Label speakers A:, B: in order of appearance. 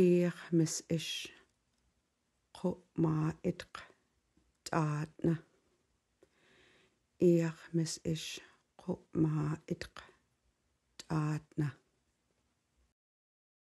A: iiqmas is qumaa itq taatna iiqmas is qumaa itq taatna